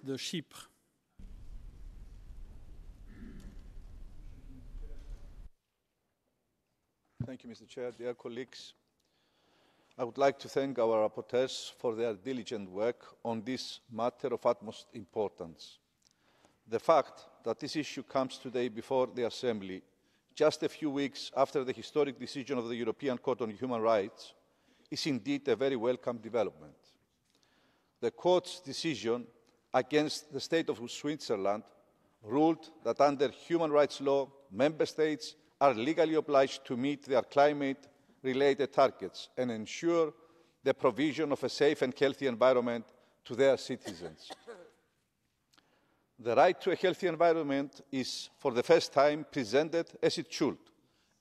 de Chypre. Thank you, Mr. Chair. Dear colleagues, I would like to thank our rapporteurs for their diligent work on this matter of utmost importance. The fact that this issue comes today before the Assembly, just a few weeks after the historic decision of the European Court on Human Rights, is indeed a very welcome development. The Court's decision against the state of Switzerland ruled that under human rights law, member states are legally obliged to meet their climate-related targets and ensure the provision of a safe and healthy environment to their citizens. the right to a healthy environment is, for the first time, presented as it should,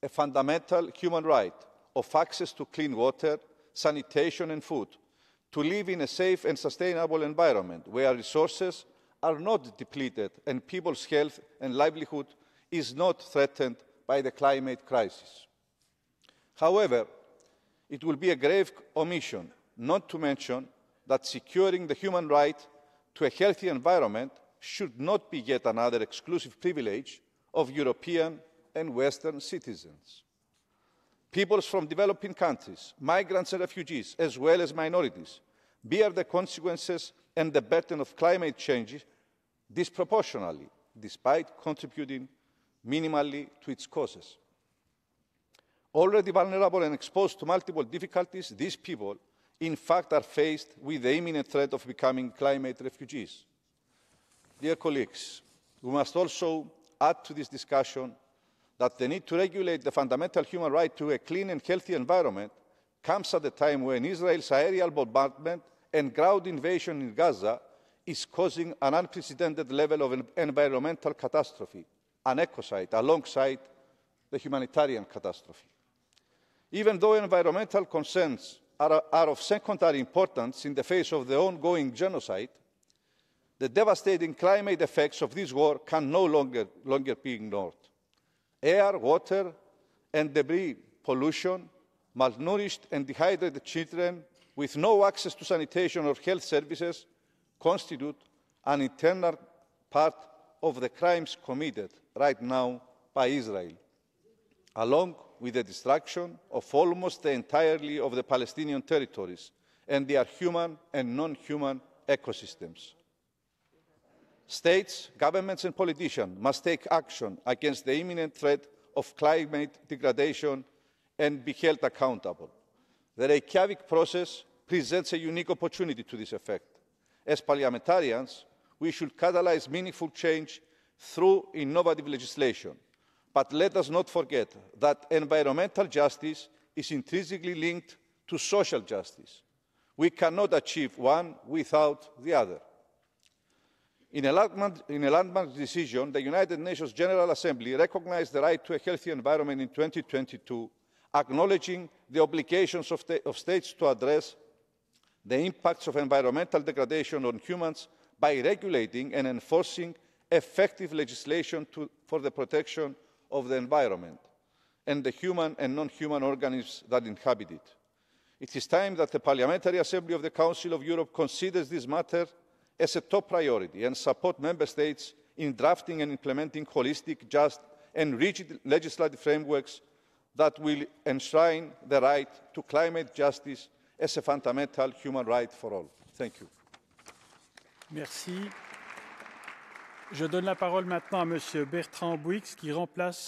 a fundamental human right of access to clean water, sanitation and food, to live in a safe and sustainable environment where resources are not depleted and people's health and livelihood is not threatened by the climate crisis. However, it will be a grave omission not to mention that securing the human right to a healthy environment should not be yet another exclusive privilege of European and Western citizens. Peoples from developing countries, migrants and refugees, as well as minorities, bear the consequences and the burden of climate change disproportionately, despite contributing minimally to its causes. Already vulnerable and exposed to multiple difficulties, these people, in fact, are faced with the imminent threat of becoming climate refugees. Dear colleagues, we must also add to this discussion that the need to regulate the fundamental human right to a clean and healthy environment comes at a time when Israel's aerial bombardment and ground invasion in Gaza is causing an unprecedented level of environmental catastrophe, an ecocide, alongside the humanitarian catastrophe. Even though environmental concerns are, are of secondary importance in the face of the ongoing genocide, the devastating climate effects of this war can no longer, longer be ignored air, water, and debris pollution, malnourished and dehydrated children with no access to sanitation or health services constitute an internal part of the crimes committed right now by Israel, along with the destruction of almost the entirety of the Palestinian territories and their human and non-human ecosystems states governments and politicians must take action against the imminent threat of climate degradation and be held accountable. the reykjavik process presents a unique opportunity to this effect. as parliamentarians we should catalyse meaningful change through innovative legislation but let us not forget that environmental justice is intrinsically linked to social justice. we cannot achieve one without the other. In a, landmark, in a, landmark, decision, the United Nations General Assembly recognized the right to a healthy environment in 2022, acknowledging the obligations of, the, of states to address the impacts of environmental degradation on humans by regulating and enforcing effective legislation to, for the protection of the environment and the human and non-human organisms that inhabit it. It is time that the Parliamentary Assembly of the Council of Europe considers this matter as a top priority and support member states in drafting and implementing holistic just and rigid legislative frameworks that will enshrine the right to climate justice as a fundamental human right for all. Thank you.